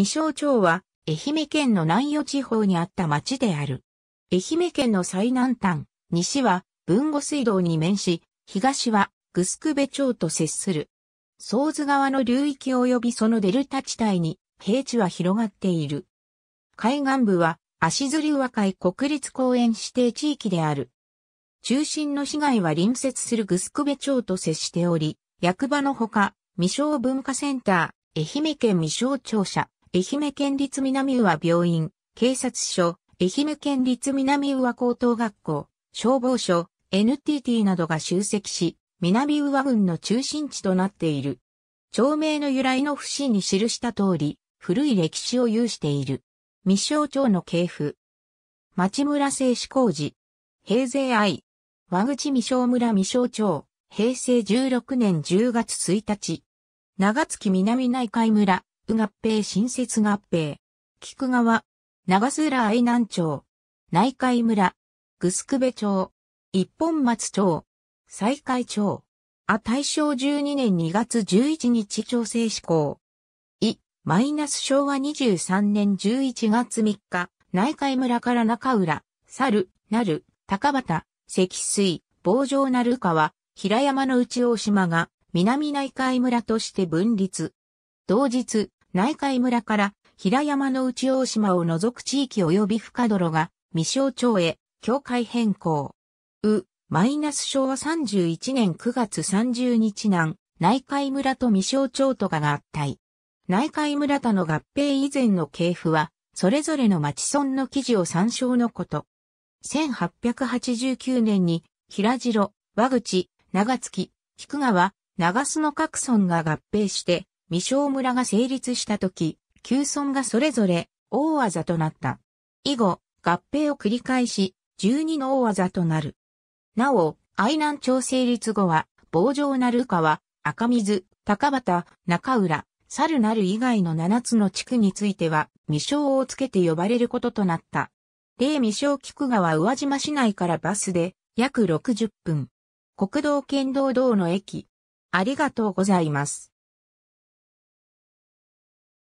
未生町は、愛媛県の南予地方にあった町である。愛媛県の最南端、西は、豊後水道に面し、東は、ぐすくべ町と接する。総津川の流域及びそのデルタ地帯に、平地は広がっている。海岸部は、足摺和海国立公園指定地域である。中心の市街は隣接するぐすくべ町と接しており、役場のほか、未生文化センター、愛媛県未生庁舎、愛媛県立南宇和病院、警察署、愛媛県立南宇和高等学校、消防署、NTT などが集積し、南宇和郡の中心地となっている。町名の由来の不死に記した通り、古い歴史を有している。未省町の系譜。町村製紙工事。平成愛。和口未省村未省町。平成16年10月1日。長月南内海村。合併新設合併。菊川、長須浦愛南町、内海村、ぐすくべ町、一本松町、西海町。あ、大正12年2月11日調整施行。い、マイナス昭和23年11月3日、内海村から中浦、猿、なる、高畑、積水、棒状なる川、平山の内大島が、南内海村として分立。同日、内海村から平山の内大島を除く地域及び深泥が未消町へ境界変更。う、マイナス昭和31年9月30日南、内海村と未消町とかが合体。内海村との合併以前の系譜は、それぞれの町村の記事を参照のこと。1889年に、平城、和口、長月、菊川、長洲の各村が合併して、未生村が成立した時、旧村がそれぞれ大技となった。以後、合併を繰り返し、12の大技となる。なお、愛南町成立後は、棒状なる川、赤水、高畑、中浦、猿なる以外の7つの地区については、未生をつけて呼ばれることとなった。例未生菊川宇和島市内からバスで、約60分。国道県道道の駅。ありがとうございます。